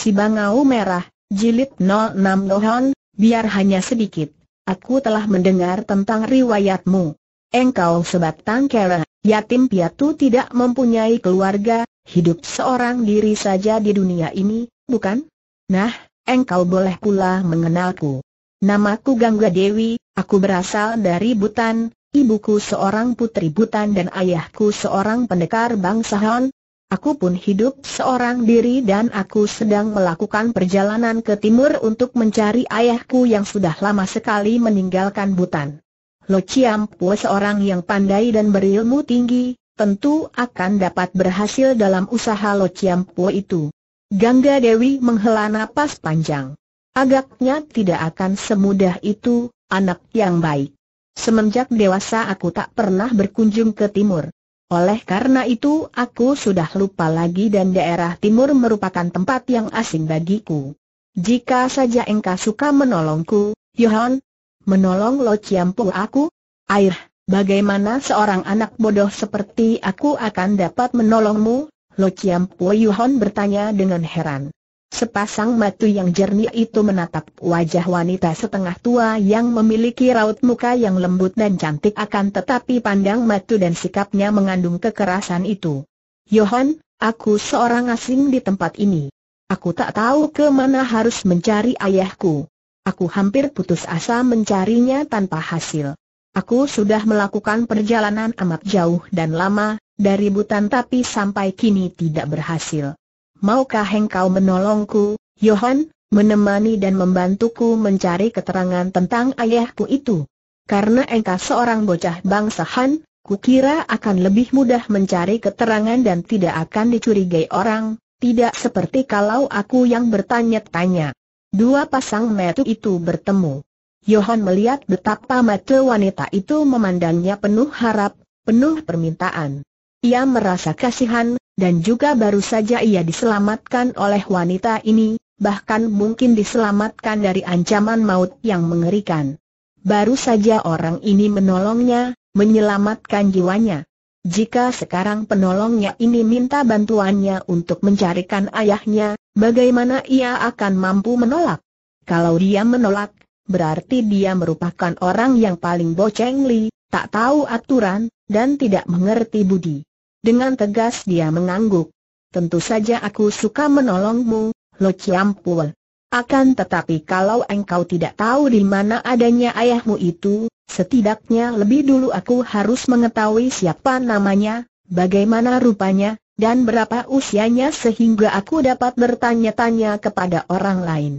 Si Bangau Merah, Jilid 06 Nohon, biar hanya sedikit. Aku telah mendengar tentang riwayatmu. Engkau sebatang kera, yatim piatu tidak mempunyai keluarga, hidup seorang diri saja di dunia ini, bukan? Nah, engkau boleh pula mengenalku. Namaku Gangga Dewi, aku berasal dari Butan, ibuku seorang putri Butan dan ayahku seorang pendekar bangsa Hon, Aku pun hidup seorang diri dan aku sedang melakukan perjalanan ke timur untuk mencari ayahku yang sudah lama sekali meninggalkan Butan. Lo Chiam seorang yang pandai dan berilmu tinggi, tentu akan dapat berhasil dalam usaha Lo Chiam itu. Gangga Dewi menghela napas panjang. Agaknya tidak akan semudah itu, anak yang baik. Semenjak dewasa aku tak pernah berkunjung ke timur. Oleh karena itu aku sudah lupa lagi dan daerah timur merupakan tempat yang asing bagiku. Jika saja engkau suka menolongku, Yohan, menolong Lo Ciampu aku? Air, bagaimana seorang anak bodoh seperti aku akan dapat menolongmu? Lo Ciampu Yohan bertanya dengan heran. Sepasang mata yang jernih itu menatap wajah wanita setengah tua yang memiliki raut muka yang lembut dan cantik akan tetapi pandang mata dan sikapnya mengandung kekerasan itu. Johan, aku seorang asing di tempat ini. Aku tak tahu ke mana harus mencari ayahku. Aku hampir putus asa mencarinya tanpa hasil. Aku sudah melakukan perjalanan amat jauh dan lama, dari Butan tapi sampai kini tidak berhasil. Maukah engkau menolongku, Yohan, menemani dan membantuku mencari keterangan tentang ayahku itu? Karena engkau seorang bocah bangsa Han, kukira akan lebih mudah mencari keterangan dan tidak akan dicurigai orang, tidak seperti kalau aku yang bertanya-tanya. Dua pasang metu itu bertemu. Yohan melihat betapa mata wanita itu memandangnya penuh harap, penuh permintaan. Ia merasa kasihan, dan juga baru saja ia diselamatkan oleh wanita ini, bahkan mungkin diselamatkan dari ancaman maut yang mengerikan. Baru saja orang ini menolongnya, menyelamatkan jiwanya. Jika sekarang penolongnya ini minta bantuannya untuk mencarikan ayahnya, bagaimana ia akan mampu menolak? Kalau dia menolak, berarti dia merupakan orang yang paling bocengli, tak tahu aturan, dan tidak mengerti budi. Dengan tegas dia mengangguk. Tentu saja aku suka menolongmu, Lo Chiampul. Akan tetapi kalau engkau tidak tahu di mana adanya ayahmu itu, setidaknya lebih dulu aku harus mengetahui siapa namanya, bagaimana rupanya, dan berapa usianya sehingga aku dapat bertanya-tanya kepada orang lain.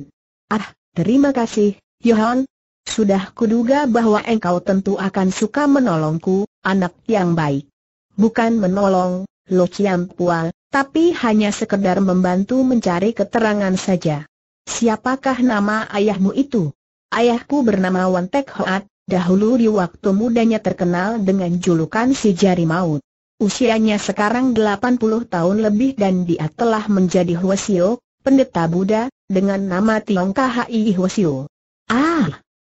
Ah, terima kasih, Johan. Sudah kuduga bahwa engkau tentu akan suka menolongku, anak yang baik bukan menolong, Lo Pua, tapi hanya sekedar membantu mencari keterangan saja. Siapakah nama ayahmu itu? Ayahku bernama Wan Tek Hoat, dahulu di waktu mudanya terkenal dengan julukan si jari maut. Usianya sekarang 80 tahun lebih dan dia telah menjadi Hwasio, pendeta Buddha, dengan nama Tiong Kahai Hwasio. Ah!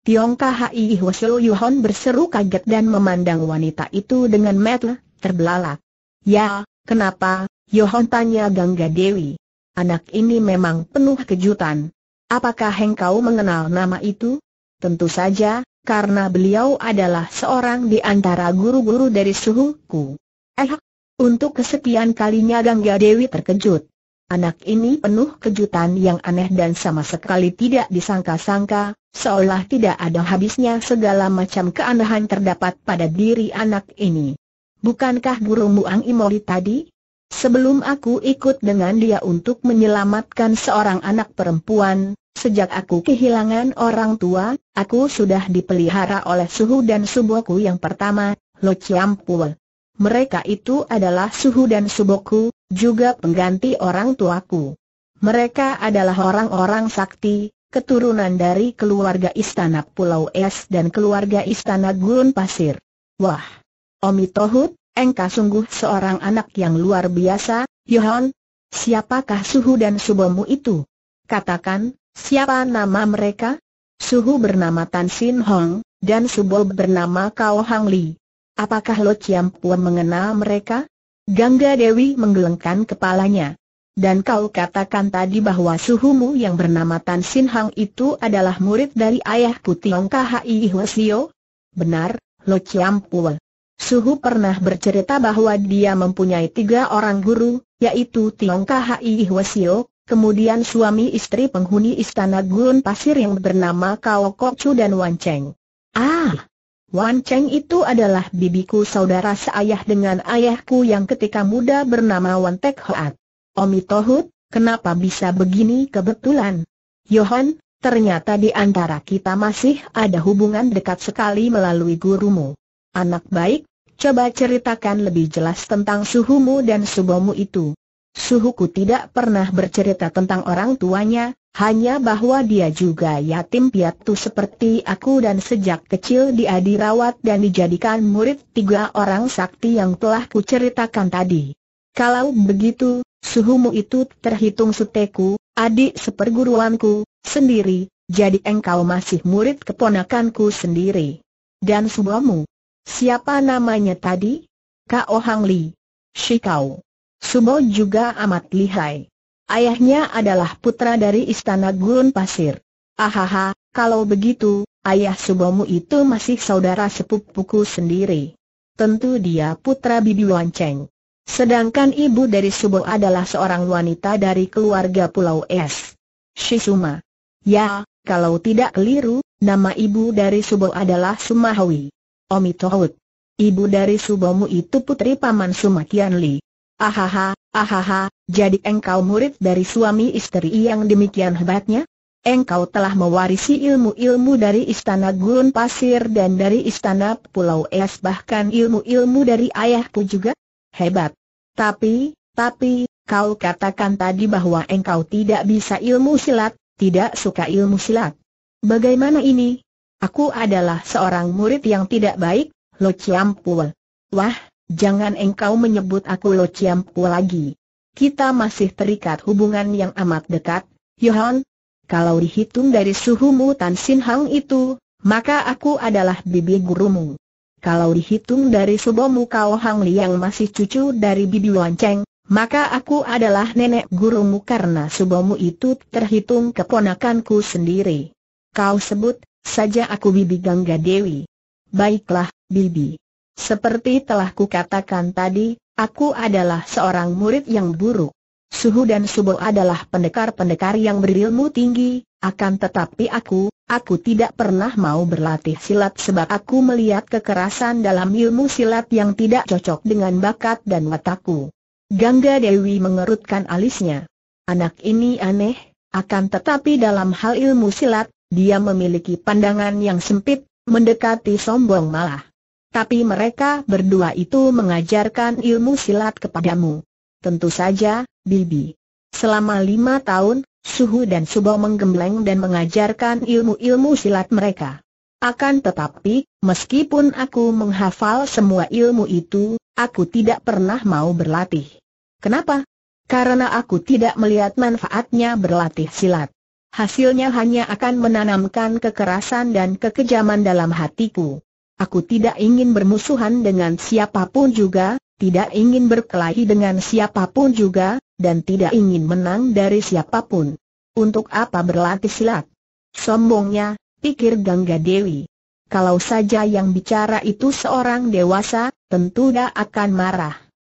Tiong Kahai Hwasio Yuhon berseru kaget dan memandang wanita itu dengan metel terbelalak. Ya, kenapa? Yohon tanya Gangga Dewi. Anak ini memang penuh kejutan. Apakah engkau mengenal nama itu? Tentu saja, karena beliau adalah seorang di antara guru-guru dari suhuku. Eh, untuk kesepian kalinya Gangga Dewi terkejut. Anak ini penuh kejutan yang aneh dan sama sekali tidak disangka-sangka, seolah tidak ada habisnya segala macam keanehan terdapat pada diri anak ini. Bukankah guru Muang Imoli tadi? Sebelum aku ikut dengan dia untuk menyelamatkan seorang anak perempuan, sejak aku kehilangan orang tua, aku sudah dipelihara oleh suhu dan suboku yang pertama, Lo Chiampul. Mereka itu adalah suhu dan suboku, juga pengganti orang tuaku. Mereka adalah orang-orang sakti, keturunan dari keluarga istana Pulau Es dan keluarga istana Gurun Pasir. Wah! Omi Tohut, engkau sungguh seorang anak yang luar biasa, Yohan. Siapakah Suhu dan Subomu itu? Katakan, siapa nama mereka? Suhu bernama Tan Sin Hong, dan Subo bernama Kao Hang Li. Apakah Lo Chiam Pua mengenal mereka? Gangga Dewi menggelengkan kepalanya. Dan kau katakan tadi bahwa suhumu yang bernama Tan Sin Hang itu adalah murid dari ayah putih Putiong KHI Hwasio? Benar, Lo Chiam Pua. Suhu pernah bercerita bahwa dia mempunyai tiga orang guru, yaitu Tiong Kahai Hwasio, kemudian suami istri penghuni istana Gurun Pasir yang bernama Kao Kok Chu dan Wan Cheng. Ah, Wan Cheng itu adalah bibiku saudara seayah dengan ayahku yang ketika muda bernama Wan Tek Hoat. Omi Tohut, kenapa bisa begini kebetulan? Yohan, Ternyata di antara kita masih ada hubungan dekat sekali melalui gurumu. Anak baik, Coba ceritakan lebih jelas tentang suhumu dan subomu itu. Suhuku tidak pernah bercerita tentang orang tuanya, hanya bahwa dia juga yatim piatu seperti aku dan sejak kecil dia dirawat dan dijadikan murid tiga orang sakti yang telah kuceritakan tadi. Kalau begitu, suhumu itu terhitung suteku, adik seperguruanku, sendiri, jadi engkau masih murid keponakanku sendiri. Dan subomu, Siapa namanya tadi? Kao Hang Li. Shikau. Sumo juga amat lihai. Ayahnya adalah putra dari istana Gurun Pasir. Ahaha, kalau begitu, ayah Subomu itu masih saudara sepupuku sendiri. Tentu dia putra Bibi Wan Cheng. Sedangkan ibu dari Subo adalah seorang wanita dari keluarga Pulau Es. Shisuma. Ya, kalau tidak keliru, nama ibu dari Subo adalah Sumahwi. Omi Tohut. Ibu dari Subomu itu putri paman Sumakian Li. Ahaha, ahaha, jadi engkau murid dari suami istri yang demikian hebatnya? Engkau telah mewarisi ilmu-ilmu dari istana Gurun Pasir dan dari istana Pulau Es bahkan ilmu-ilmu dari ayahku juga? Hebat. Tapi, tapi, kau katakan tadi bahwa engkau tidak bisa ilmu silat, tidak suka ilmu silat. Bagaimana ini, Aku adalah seorang murid yang tidak baik, Lo Ciampul. Wah, jangan engkau menyebut aku Lo Ciampul lagi. Kita masih terikat hubungan yang amat dekat, Yohan. Kalau dihitung dari suhumu Tan Sin Hang itu, maka aku adalah bibi gurumu. Kalau dihitung dari subomu kau Hang yang masih cucu dari bibi Cheng, maka aku adalah nenek gurumu karena subomu itu terhitung keponakanku sendiri. Kau sebut saja aku Bibi Gangga Dewi. Baiklah, Bibi. Seperti telah kukatakan tadi, aku adalah seorang murid yang buruk. Suhu dan Subo adalah pendekar-pendekar yang berilmu tinggi, akan tetapi aku, aku tidak pernah mau berlatih silat sebab aku melihat kekerasan dalam ilmu silat yang tidak cocok dengan bakat dan watakku. Gangga Dewi mengerutkan alisnya. Anak ini aneh, akan tetapi dalam hal ilmu silat, dia memiliki pandangan yang sempit, mendekati sombong malah. Tapi mereka berdua itu mengajarkan ilmu silat kepadamu. Tentu saja, Bibi. Selama lima tahun, Suhu dan Subo menggembleng dan mengajarkan ilmu-ilmu silat mereka. Akan tetapi, meskipun aku menghafal semua ilmu itu, aku tidak pernah mau berlatih. Kenapa? Karena aku tidak melihat manfaatnya berlatih silat. Hasilnya hanya akan menanamkan kekerasan dan kekejaman dalam hatiku. Aku tidak ingin bermusuhan dengan siapapun juga, tidak ingin berkelahi dengan siapapun juga, dan tidak ingin menang dari siapapun. Untuk apa berlatih silat? Sombongnya, pikir Gangga Dewi. Kalau saja yang bicara itu seorang dewasa, tentu dia akan marah.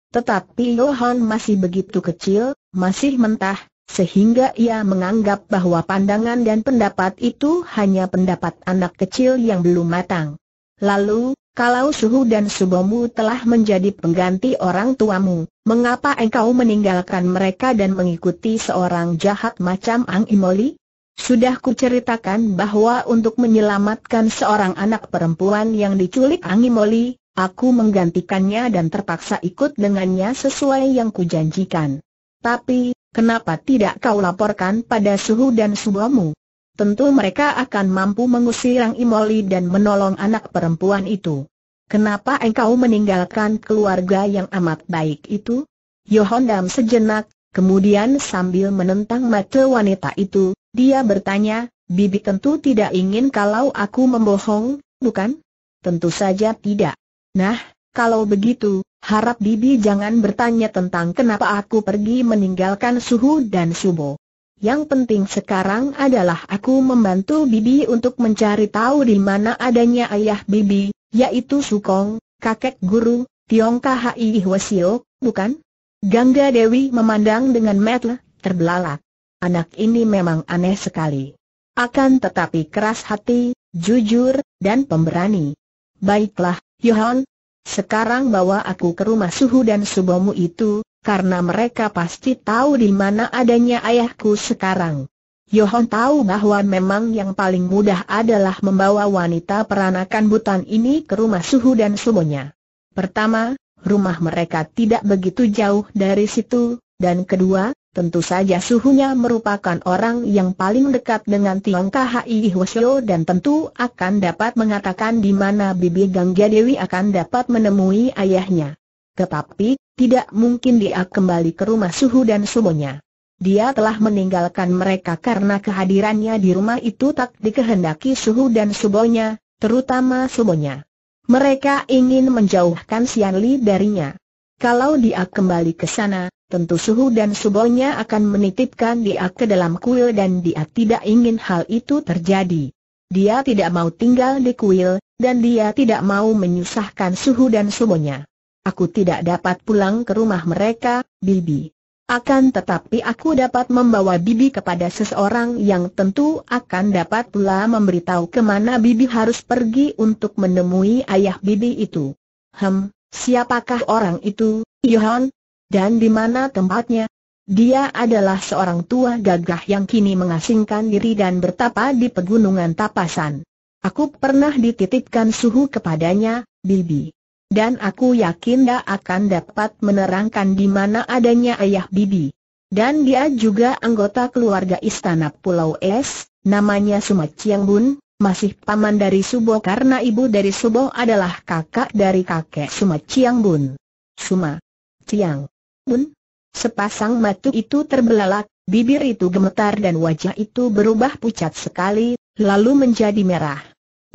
Tetapi Yohan masih begitu kecil, masih mentah, sehingga ia menganggap bahwa pandangan dan pendapat itu hanya pendapat anak kecil yang belum matang. Lalu, kalau suhu dan subomu telah menjadi pengganti orang tuamu, mengapa engkau meninggalkan mereka dan mengikuti seorang jahat macam Ang Imoli? Sudah kuceritakan bahwa untuk menyelamatkan seorang anak perempuan yang diculik Ang Imoli, aku menggantikannya dan terpaksa ikut dengannya sesuai yang kujanjikan. Tapi, Kenapa tidak kau laporkan pada suhu dan subomu? Tentu mereka akan mampu mengusir Rang Imoli dan menolong anak perempuan itu. Kenapa engkau meninggalkan keluarga yang amat baik itu? Yohondam sejenak, kemudian sambil menentang mata wanita itu, dia bertanya, Bibi tentu tidak ingin kalau aku membohong, bukan? Tentu saja tidak. Nah, kalau begitu, harap Bibi jangan bertanya tentang kenapa aku pergi meninggalkan Suhu dan Subo. Yang penting sekarang adalah aku membantu Bibi untuk mencari tahu di mana adanya ayah Bibi, yaitu Sukong, kakek guru, Tiong Kahai Hwasio, bukan? Gangga Dewi memandang dengan metel, terbelalak. Anak ini memang aneh sekali. Akan tetapi keras hati, jujur, dan pemberani. Baiklah, Yohan, sekarang bawa aku ke rumah Suhu dan Subomu itu, karena mereka pasti tahu di mana adanya ayahku sekarang. Yohon tahu bahwa memang yang paling mudah adalah membawa wanita peranakan butan ini ke rumah Suhu dan Subonya. Pertama, rumah mereka tidak begitu jauh dari situ, dan kedua, tentu saja suhunya merupakan orang yang paling dekat dengan Tiong Khai Hwasyo dan tentu akan dapat mengatakan di mana Bibi Gangga Dewi akan dapat menemui ayahnya. Tetapi, tidak mungkin dia kembali ke rumah suhu dan sumonya. Dia telah meninggalkan mereka karena kehadirannya di rumah itu tak dikehendaki suhu dan subonya, terutama subonya. Mereka ingin menjauhkan Sian darinya. Kalau dia kembali ke sana, tentu suhu dan subonya akan menitipkan dia ke dalam kuil dan dia tidak ingin hal itu terjadi. Dia tidak mau tinggal di kuil, dan dia tidak mau menyusahkan suhu dan subonya. Aku tidak dapat pulang ke rumah mereka, Bibi. Akan tetapi aku dapat membawa Bibi kepada seseorang yang tentu akan dapat pula memberitahu kemana Bibi harus pergi untuk menemui ayah Bibi itu. Hem, siapakah orang itu, Yohan? Dan di mana tempatnya? Dia adalah seorang tua gagah yang kini mengasingkan diri dan bertapa di pegunungan Tapasan. Aku pernah dititipkan suhu kepadanya, Bibi. Dan aku yakin dia akan dapat menerangkan di mana adanya ayah Bibi. Dan dia juga anggota keluarga istana Pulau Es, namanya Sumat Chiang Bun, masih paman dari Subo karena ibu dari Subo adalah kakak dari kakek Sumat Chiang Bun. Suma Chiang Bun. Sepasang mata itu terbelalak, bibir itu gemetar dan wajah itu berubah pucat sekali, lalu menjadi merah.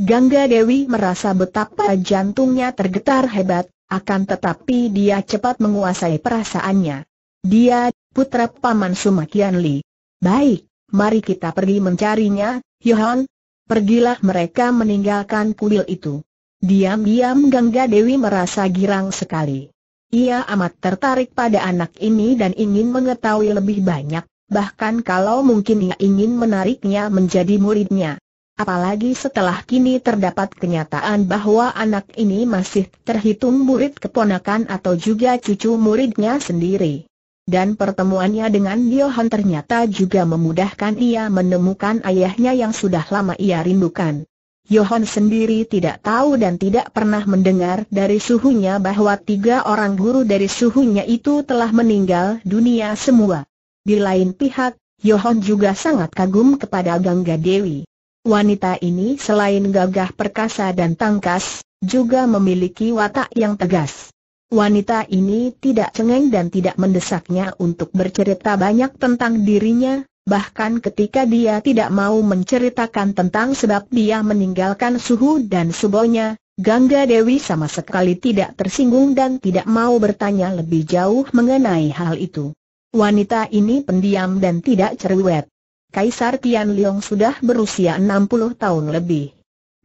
Gangga Dewi merasa betapa jantungnya tergetar hebat, akan tetapi dia cepat menguasai perasaannya. Dia, putra Paman Sumakian Li. Baik, mari kita pergi mencarinya, Yohan. Pergilah mereka meninggalkan kuil itu. Diam-diam Gangga Dewi merasa girang sekali. Ia amat tertarik pada anak ini dan ingin mengetahui lebih banyak, bahkan kalau mungkin ia ingin menariknya menjadi muridnya. Apalagi setelah kini terdapat kenyataan bahwa anak ini masih terhitung murid keponakan atau juga cucu muridnya sendiri. Dan pertemuannya dengan Johan ternyata juga memudahkan ia menemukan ayahnya yang sudah lama ia rindukan. Yohon sendiri tidak tahu dan tidak pernah mendengar dari suhunya bahwa tiga orang guru dari suhunya itu telah meninggal dunia semua. Di lain pihak, Yohon juga sangat kagum kepada Gangga Dewi. Wanita ini selain gagah perkasa dan tangkas, juga memiliki watak yang tegas. Wanita ini tidak cengeng dan tidak mendesaknya untuk bercerita banyak tentang dirinya, bahkan ketika dia tidak mau menceritakan tentang sebab dia meninggalkan suhu dan subonya, Gangga Dewi sama sekali tidak tersinggung dan tidak mau bertanya lebih jauh mengenai hal itu. Wanita ini pendiam dan tidak cerewet. Kaisar Tian Liong sudah berusia 60 tahun lebih.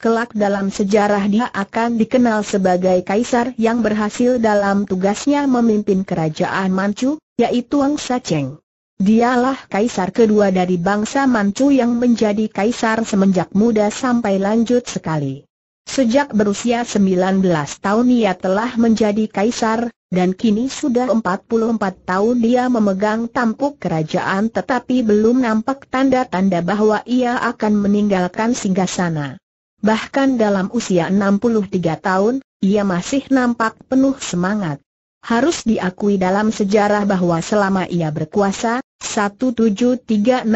Kelak dalam sejarah dia akan dikenal sebagai kaisar yang berhasil dalam tugasnya memimpin kerajaan Manchu, yaitu Wang Saceng. Dialah kaisar kedua dari bangsa Manchu yang menjadi kaisar semenjak muda sampai lanjut sekali. Sejak berusia 19 tahun ia telah menjadi kaisar, dan kini sudah 44 tahun dia memegang tampuk kerajaan tetapi belum nampak tanda-tanda bahwa ia akan meninggalkan singgasana. Bahkan dalam usia 63 tahun, ia masih nampak penuh semangat. Harus diakui dalam sejarah bahwa selama ia berkuasa, 1736,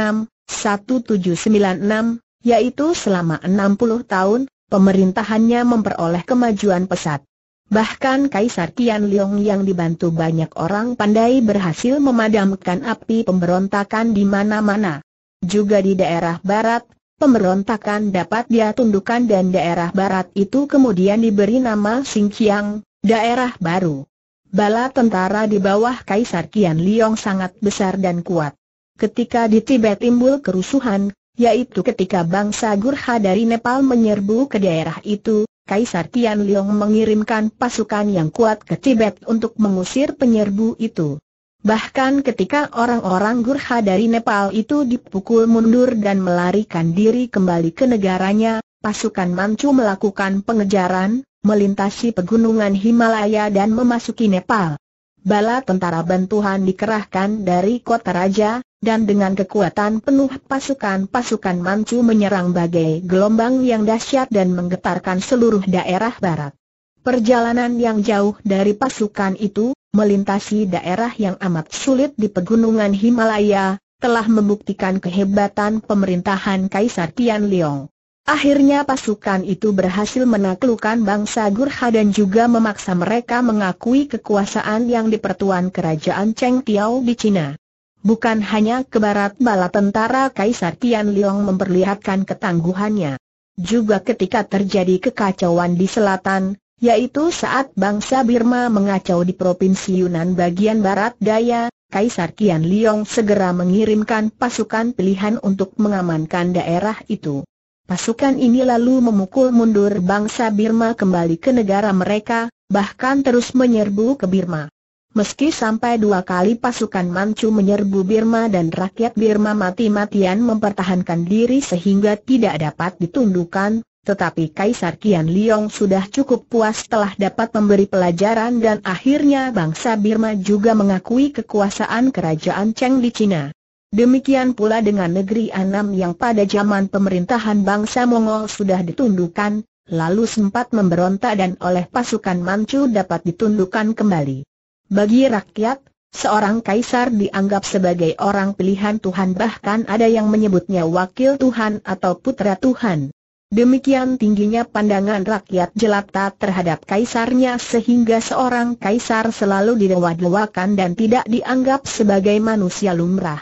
1796, yaitu selama 60 tahun, pemerintahannya memperoleh kemajuan pesat. Bahkan Kaisar Tian Liang yang dibantu banyak orang pandai berhasil memadamkan api pemberontakan di mana-mana. Juga di daerah barat, pemberontakan dapat dia tundukkan dan daerah barat itu kemudian diberi nama Xinjiang, daerah baru. Bala tentara di bawah Kaisar Qian Liong sangat besar dan kuat. Ketika di Tibet timbul kerusuhan, yaitu ketika bangsa Gurha dari Nepal menyerbu ke daerah itu, Kaisar Qian Liong mengirimkan pasukan yang kuat ke Tibet untuk mengusir penyerbu itu. Bahkan ketika orang-orang Gurha dari Nepal itu dipukul mundur dan melarikan diri kembali ke negaranya, pasukan Manchu melakukan pengejaran, melintasi pegunungan Himalaya dan memasuki Nepal. Bala tentara bantuan dikerahkan dari kota raja, dan dengan kekuatan penuh pasukan-pasukan Manchu menyerang bagai gelombang yang dahsyat dan menggetarkan seluruh daerah barat. Perjalanan yang jauh dari pasukan itu, melintasi daerah yang amat sulit di pegunungan Himalaya, telah membuktikan kehebatan pemerintahan Kaisar Tian Liong. Akhirnya pasukan itu berhasil menaklukkan bangsa Gurha dan juga memaksa mereka mengakui kekuasaan yang dipertuan kerajaan Cheng Tiao di China. Bukan hanya ke barat bala tentara Kaisar Tian Liang memperlihatkan ketangguhannya. Juga ketika terjadi kekacauan di selatan, yaitu saat bangsa Birma mengacau di Provinsi Yunan bagian barat daya, Kaisar Tian Liang segera mengirimkan pasukan pilihan untuk mengamankan daerah itu. Pasukan ini lalu memukul mundur bangsa Birma kembali ke negara mereka, bahkan terus menyerbu ke Birma. Meski sampai dua kali pasukan Manchu menyerbu Birma dan rakyat Birma mati-matian mempertahankan diri sehingga tidak dapat ditundukkan, tetapi Kaisar Kian Liong sudah cukup puas telah dapat memberi pelajaran dan akhirnya bangsa Birma juga mengakui kekuasaan kerajaan Cheng di China. Demikian pula dengan negeri Anam yang pada zaman pemerintahan bangsa Mongol sudah ditundukkan, lalu sempat memberontak dan oleh pasukan Manchu dapat ditundukkan kembali. Bagi rakyat, seorang kaisar dianggap sebagai orang pilihan Tuhan bahkan ada yang menyebutnya wakil Tuhan atau putra Tuhan. Demikian tingginya pandangan rakyat jelata terhadap kaisarnya sehingga seorang kaisar selalu didewa-dewakan dan tidak dianggap sebagai manusia lumrah.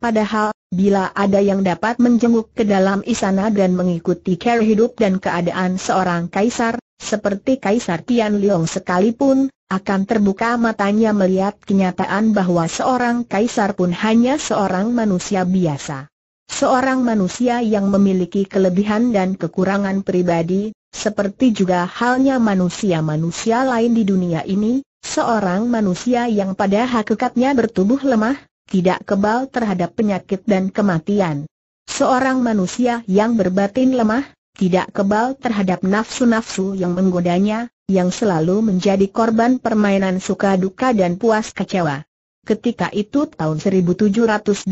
Padahal, bila ada yang dapat menjenguk ke dalam istana dan mengikuti cara hidup dan keadaan seorang kaisar, seperti Kaisar Tian Liong sekalipun, akan terbuka matanya melihat kenyataan bahwa seorang kaisar pun hanya seorang manusia biasa. Seorang manusia yang memiliki kelebihan dan kekurangan pribadi, seperti juga halnya manusia-manusia lain di dunia ini, seorang manusia yang pada hakikatnya bertubuh lemah, tidak kebal terhadap penyakit dan kematian. Seorang manusia yang berbatin lemah, tidak kebal terhadap nafsu-nafsu yang menggodanya, yang selalu menjadi korban permainan suka duka dan puas kecewa. Ketika itu tahun 1780,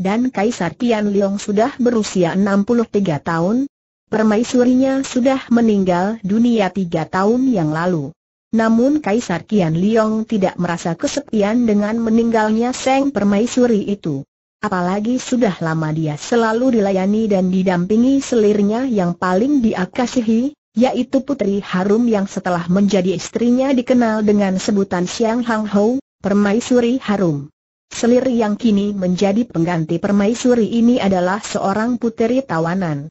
dan Kaisar Tian Liong sudah berusia 63 tahun, permaisurinya sudah meninggal dunia tiga tahun yang lalu. Namun Kaisar Kian Liong tidak merasa kesepian dengan meninggalnya Seng Permaisuri itu. Apalagi sudah lama dia selalu dilayani dan didampingi selirnya yang paling diakasihi, yaitu Putri Harum yang setelah menjadi istrinya dikenal dengan sebutan Siang Hang Ho, Permaisuri Harum. Selir yang kini menjadi pengganti Permaisuri ini adalah seorang puteri tawanan.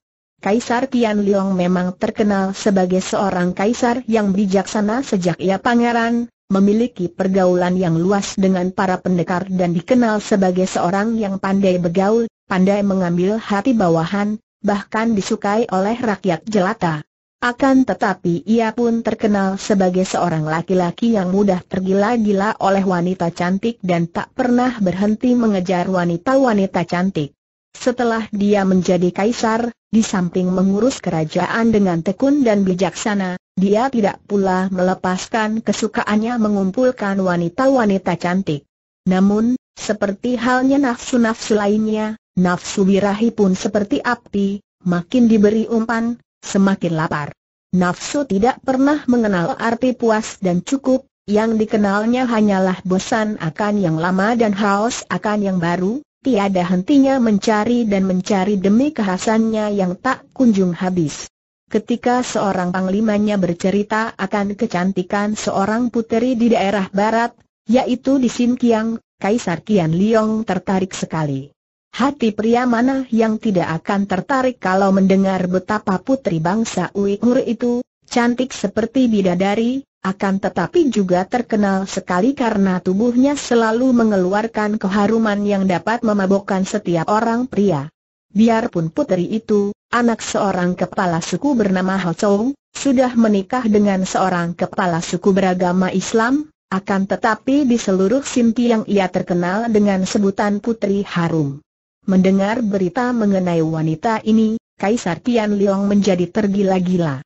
Kaisar Tian Liong memang terkenal sebagai seorang kaisar yang bijaksana sejak ia pangeran, memiliki pergaulan yang luas dengan para pendekar dan dikenal sebagai seorang yang pandai bergaul, pandai mengambil hati bawahan, bahkan disukai oleh rakyat jelata. Akan tetapi ia pun terkenal sebagai seorang laki-laki yang mudah tergila-gila oleh wanita cantik dan tak pernah berhenti mengejar wanita-wanita cantik. Setelah dia menjadi kaisar, di samping mengurus kerajaan dengan tekun dan bijaksana, dia tidak pula melepaskan kesukaannya mengumpulkan wanita-wanita cantik. Namun, seperti halnya nafsu-nafsu lainnya, nafsu birahi pun seperti api, makin diberi umpan, semakin lapar. Nafsu tidak pernah mengenal arti puas dan cukup, yang dikenalnya hanyalah bosan akan yang lama dan haus akan yang baru, tiada hentinya mencari dan mencari demi kehasannya yang tak kunjung habis. Ketika seorang panglimanya bercerita akan kecantikan seorang puteri di daerah barat, yaitu di Sinkiang, Kaisar Kian Liong tertarik sekali. Hati pria mana yang tidak akan tertarik kalau mendengar betapa putri bangsa Uighur itu, cantik seperti bidadari, akan tetapi juga terkenal sekali karena tubuhnya selalu mengeluarkan keharuman yang dapat memabokkan setiap orang pria. Biarpun putri itu, anak seorang kepala suku bernama Ho Chong, sudah menikah dengan seorang kepala suku beragama Islam, akan tetapi di seluruh Sinti yang ia terkenal dengan sebutan Putri Harum. Mendengar berita mengenai wanita ini, Kaisar Tian Liang menjadi tergila-gila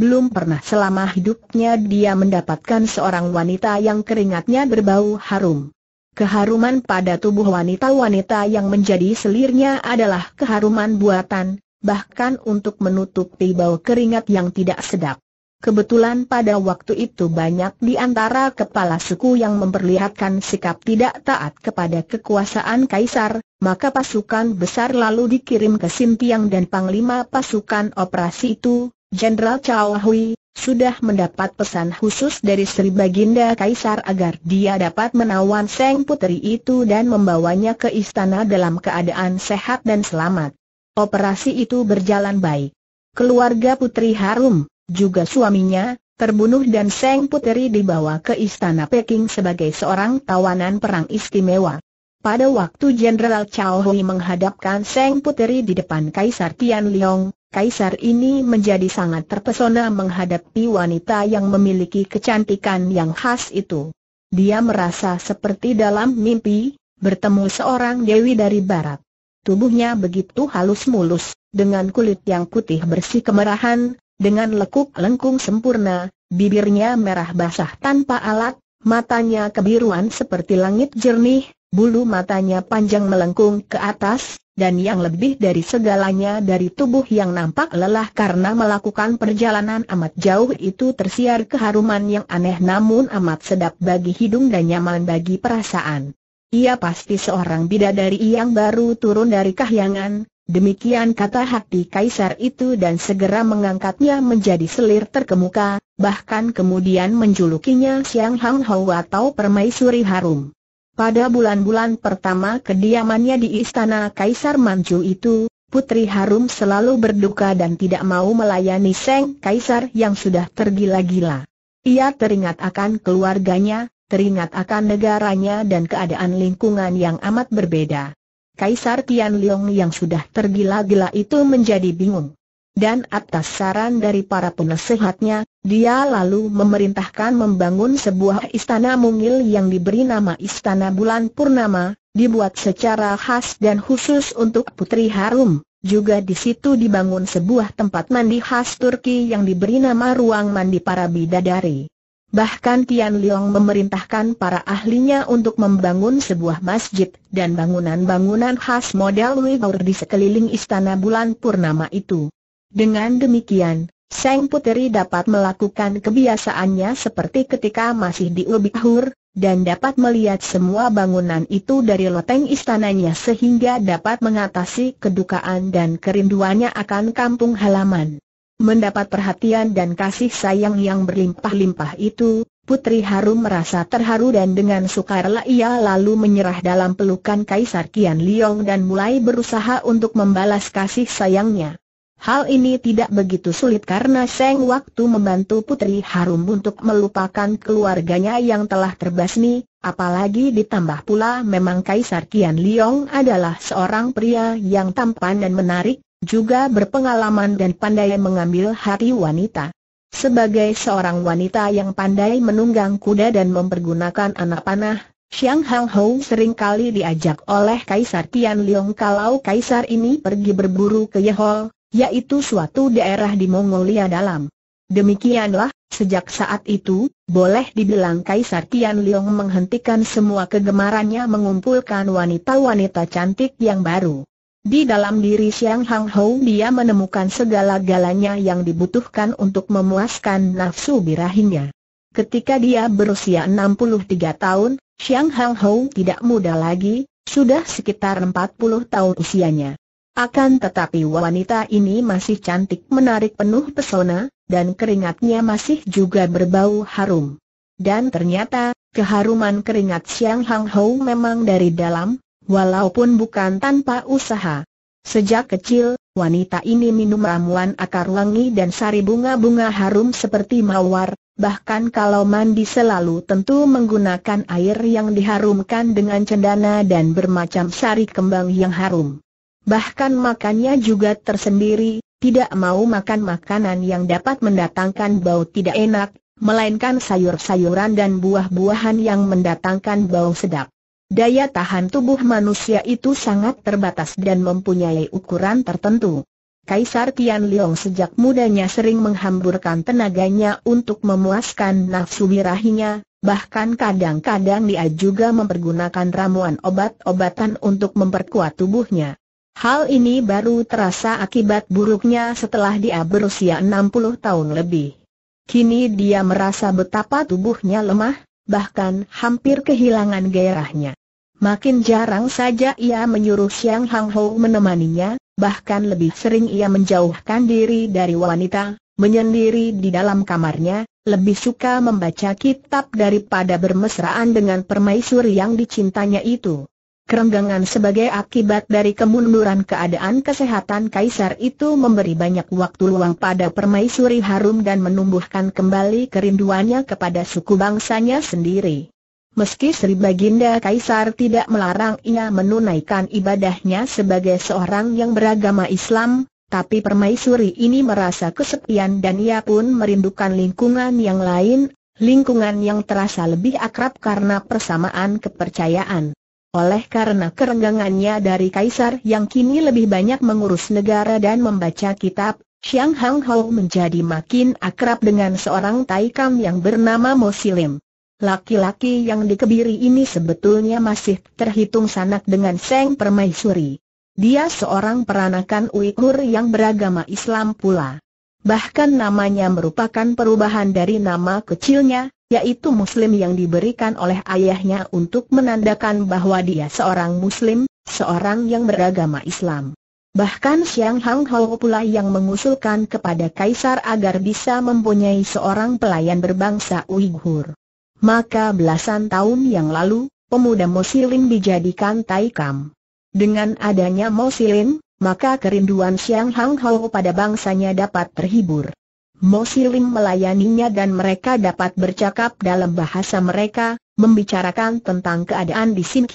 belum pernah selama hidupnya dia mendapatkan seorang wanita yang keringatnya berbau harum. Keharuman pada tubuh wanita-wanita yang menjadi selirnya adalah keharuman buatan, bahkan untuk menutupi bau keringat yang tidak sedap. Kebetulan pada waktu itu banyak di antara kepala suku yang memperlihatkan sikap tidak taat kepada kekuasaan kaisar, maka pasukan besar lalu dikirim ke Sintiang dan panglima pasukan operasi itu, Jenderal Chao Hui, sudah mendapat pesan khusus dari Sri Baginda Kaisar agar dia dapat menawan Seng Putri itu dan membawanya ke istana dalam keadaan sehat dan selamat. Operasi itu berjalan baik. Keluarga Putri Harum, juga suaminya, terbunuh dan Seng Putri dibawa ke istana Peking sebagai seorang tawanan perang istimewa. Pada waktu Jenderal Chao Hui menghadapkan Seng Puteri di depan Kaisar Tian Liong, Kaisar ini menjadi sangat terpesona menghadapi wanita yang memiliki kecantikan yang khas itu. Dia merasa seperti dalam mimpi, bertemu seorang dewi dari barat. Tubuhnya begitu halus mulus, dengan kulit yang putih bersih kemerahan, dengan lekuk lengkung sempurna, bibirnya merah basah tanpa alat, matanya kebiruan seperti langit jernih, Bulu matanya panjang melengkung ke atas, dan yang lebih dari segalanya dari tubuh yang nampak lelah karena melakukan perjalanan amat jauh itu tersiar keharuman yang aneh namun amat sedap bagi hidung dan nyaman bagi perasaan. Ia pasti seorang bidadari yang baru turun dari kahyangan, demikian kata hati kaisar itu dan segera mengangkatnya menjadi selir terkemuka, bahkan kemudian menjulukinya Siang Hang Hou atau Permaisuri Harum. Pada bulan-bulan pertama kediamannya di istana Kaisar Manchu itu, Putri Harum selalu berduka dan tidak mau melayani Seng Kaisar yang sudah tergila-gila. Ia teringat akan keluarganya, teringat akan negaranya dan keadaan lingkungan yang amat berbeda. Kaisar Tian Liong yang sudah tergila-gila itu menjadi bingung dan atas saran dari para penasehatnya, dia lalu memerintahkan membangun sebuah istana mungil yang diberi nama Istana Bulan Purnama, dibuat secara khas dan khusus untuk Putri Harum. Juga di situ dibangun sebuah tempat mandi khas Turki yang diberi nama ruang mandi para bidadari. Bahkan Tian Liang memerintahkan para ahlinya untuk membangun sebuah masjid dan bangunan-bangunan khas model Uyghur di sekeliling istana bulan Purnama itu. Dengan demikian, sang Puteri dapat melakukan kebiasaannya seperti ketika masih di Ubihur, dan dapat melihat semua bangunan itu dari loteng istananya sehingga dapat mengatasi kedukaan dan kerinduannya akan kampung halaman. Mendapat perhatian dan kasih sayang yang berlimpah-limpah itu, Putri Harum merasa terharu dan dengan sukarela ia lalu menyerah dalam pelukan Kaisar Kian Liong dan mulai berusaha untuk membalas kasih sayangnya. Hal ini tidak begitu sulit karena Seng waktu membantu Putri Harum untuk melupakan keluarganya yang telah terbasmi, apalagi ditambah pula memang Kaisar Kian Liong adalah seorang pria yang tampan dan menarik, juga berpengalaman dan pandai mengambil hati wanita. Sebagai seorang wanita yang pandai menunggang kuda dan mempergunakan anak panah, Xiang Hang Hou kali diajak oleh Kaisar Tian Liong kalau Kaisar ini pergi berburu ke Yehol, yaitu suatu daerah di Mongolia dalam. Demikianlah, sejak saat itu, boleh dibilang Kaisar Tian Liong menghentikan semua kegemarannya mengumpulkan wanita-wanita cantik yang baru. Di dalam diri Xiang Hang Hou dia menemukan segala-galanya yang dibutuhkan untuk memuaskan nafsu birahinya. Ketika dia berusia 63 tahun, Xiang Hang Hou tidak muda lagi, sudah sekitar 40 tahun usianya. Akan tetapi wanita ini masih cantik menarik penuh pesona, dan keringatnya masih juga berbau harum. Dan ternyata, keharuman keringat Siang Hang Hou memang dari dalam, walaupun bukan tanpa usaha. Sejak kecil, wanita ini minum ramuan akar wangi dan sari bunga-bunga harum seperti mawar, Bahkan kalau mandi selalu tentu menggunakan air yang diharumkan dengan cendana dan bermacam sari kembang yang harum. Bahkan makannya juga tersendiri, tidak mau makan makanan yang dapat mendatangkan bau tidak enak, melainkan sayur-sayuran dan buah-buahan yang mendatangkan bau sedap. Daya tahan tubuh manusia itu sangat terbatas dan mempunyai ukuran tertentu. Kaisar Tian Liong sejak mudanya sering menghamburkan tenaganya untuk memuaskan nafsu birahinya, bahkan kadang-kadang dia juga mempergunakan ramuan obat-obatan untuk memperkuat tubuhnya. Hal ini baru terasa akibat buruknya setelah dia berusia 60 tahun lebih. Kini dia merasa betapa tubuhnya lemah, bahkan hampir kehilangan gairahnya. Makin jarang saja ia menyuruh Xiang Hang Ho menemaninya, bahkan lebih sering ia menjauhkan diri dari wanita, menyendiri di dalam kamarnya, lebih suka membaca kitab daripada bermesraan dengan permaisuri yang dicintanya itu. Kerenggangan sebagai akibat dari kemunduran keadaan kesehatan kaisar itu memberi banyak waktu luang pada permaisuri harum dan menumbuhkan kembali kerinduannya kepada suku bangsanya sendiri. Meski Sri Baginda Kaisar tidak melarang ia menunaikan ibadahnya sebagai seorang yang beragama Islam, tapi permaisuri ini merasa kesepian dan ia pun merindukan lingkungan yang lain, lingkungan yang terasa lebih akrab karena persamaan kepercayaan. Oleh karena kerenggangannya dari kaisar yang kini lebih banyak mengurus negara dan membaca kitab, Xiang Hang Hou menjadi makin akrab dengan seorang taikam yang bernama Mo Silim. Laki-laki yang dikebiri ini sebetulnya masih terhitung sanak dengan Seng Permaisuri. Dia seorang peranakan Uighur yang beragama Islam pula. Bahkan namanya merupakan perubahan dari nama kecilnya, yaitu Muslim yang diberikan oleh ayahnya untuk menandakan bahwa dia seorang Muslim, seorang yang beragama Islam. Bahkan Xiang Hang Hao pula yang mengusulkan kepada Kaisar agar bisa mempunyai seorang pelayan berbangsa Uighur. Maka belasan tahun yang lalu, pemuda Mosilin dijadikan Taikam. Dengan adanya Mosilin, maka kerinduan Xiang Hang Hao pada bangsanya dapat terhibur. Mo melayaninya dan mereka dapat bercakap dalam bahasa mereka, membicarakan tentang keadaan di Sin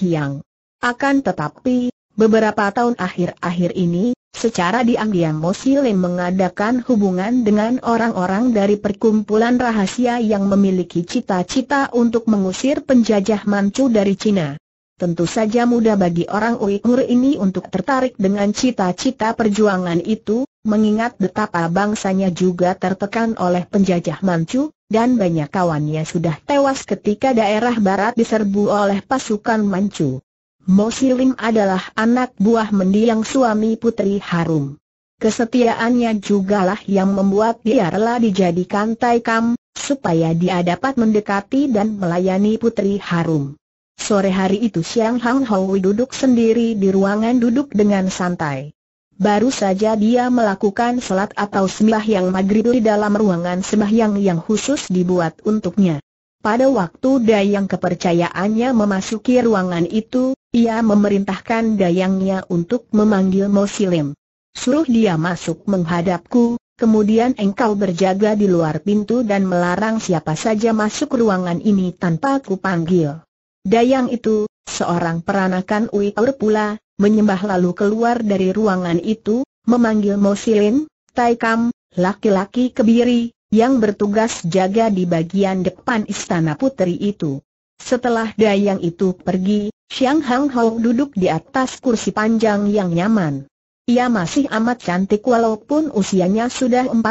Akan tetapi, beberapa tahun akhir-akhir ini, secara diam-diam Mo mengadakan hubungan dengan orang-orang dari perkumpulan rahasia yang memiliki cita-cita untuk mengusir penjajah Manchu dari Cina. Tentu saja mudah bagi orang Uighur ini untuk tertarik dengan cita-cita perjuangan itu, mengingat betapa bangsanya juga tertekan oleh penjajah Manchu, dan banyak kawannya sudah tewas ketika daerah barat diserbu oleh pasukan Manchu. Mo Silim adalah anak buah mendiang suami Putri Harum. Kesetiaannya jugalah yang membuat dia rela dijadikan taikam, supaya dia dapat mendekati dan melayani Putri Harum. Sore hari itu Siang Hang Hoi duduk sendiri di ruangan duduk dengan santai. Baru saja dia melakukan sholat atau yang maghrib di dalam ruangan sembahyang yang yang khusus dibuat untuknya. Pada waktu dayang kepercayaannya memasuki ruangan itu, ia memerintahkan dayangnya untuk memanggil Mosilim. Suruh dia masuk menghadapku, kemudian engkau berjaga di luar pintu dan melarang siapa saja masuk ruangan ini tanpa ku panggil. Dayang itu, seorang peranakan Uighur pula, menyembah lalu keluar dari ruangan itu, memanggil Mosilin, Taikam, laki-laki kebiri, yang bertugas jaga di bagian depan istana putri itu. Setelah Dayang itu pergi, Xiang Hang Hao duduk di atas kursi panjang yang nyaman. Ia masih amat cantik walaupun usianya sudah 40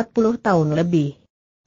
tahun lebih.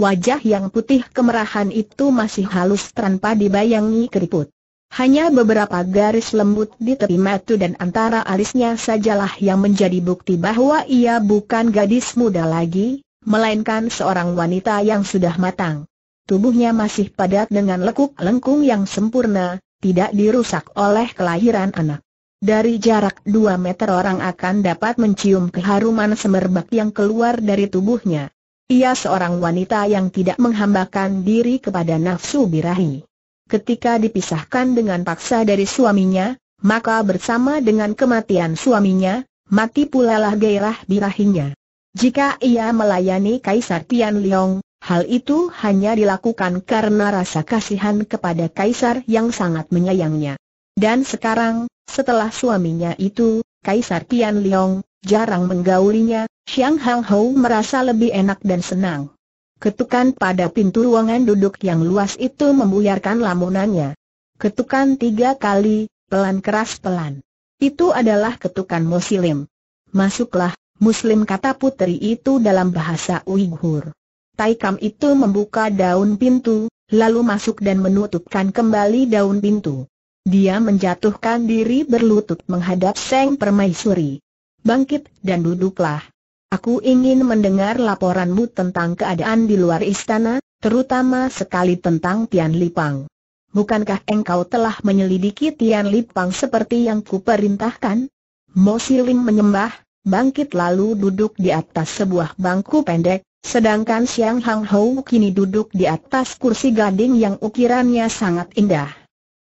Wajah yang putih kemerahan itu masih halus tanpa dibayangi keriput. Hanya beberapa garis lembut di tepi mata dan antara alisnya sajalah yang menjadi bukti bahwa ia bukan gadis muda lagi, melainkan seorang wanita yang sudah matang. Tubuhnya masih padat dengan lekuk lengkung yang sempurna, tidak dirusak oleh kelahiran anak. Dari jarak dua meter orang akan dapat mencium keharuman semerbak yang keluar dari tubuhnya. Ia seorang wanita yang tidak menghambakan diri kepada nafsu birahi ketika dipisahkan dengan paksa dari suaminya, maka bersama dengan kematian suaminya, mati pula lah gairah birahinya. Jika ia melayani Kaisar Tian Liong, hal itu hanya dilakukan karena rasa kasihan kepada Kaisar yang sangat menyayangnya. Dan sekarang, setelah suaminya itu, Kaisar Tian Liong, jarang menggaulinya, Xiang Hang Hou merasa lebih enak dan senang. Ketukan pada pintu ruangan duduk yang luas itu membuyarkan lamunannya. Ketukan tiga kali, pelan keras pelan. Itu adalah ketukan Muslim. Masuklah, Muslim kata putri itu dalam bahasa Uighur. Taikam itu membuka daun pintu, lalu masuk dan menutupkan kembali daun pintu. Dia menjatuhkan diri berlutut menghadap Seng Permaisuri. Bangkit dan duduklah. Aku ingin mendengar laporanmu tentang keadaan di luar istana, terutama sekali tentang Tian Lipang. Bukankah engkau telah menyelidiki Tian Lipang seperti yang kuperintahkan? Mo Siling menyembah, bangkit lalu duduk di atas sebuah bangku pendek, sedangkan Xiang Hang Hou kini duduk di atas kursi gading yang ukirannya sangat indah.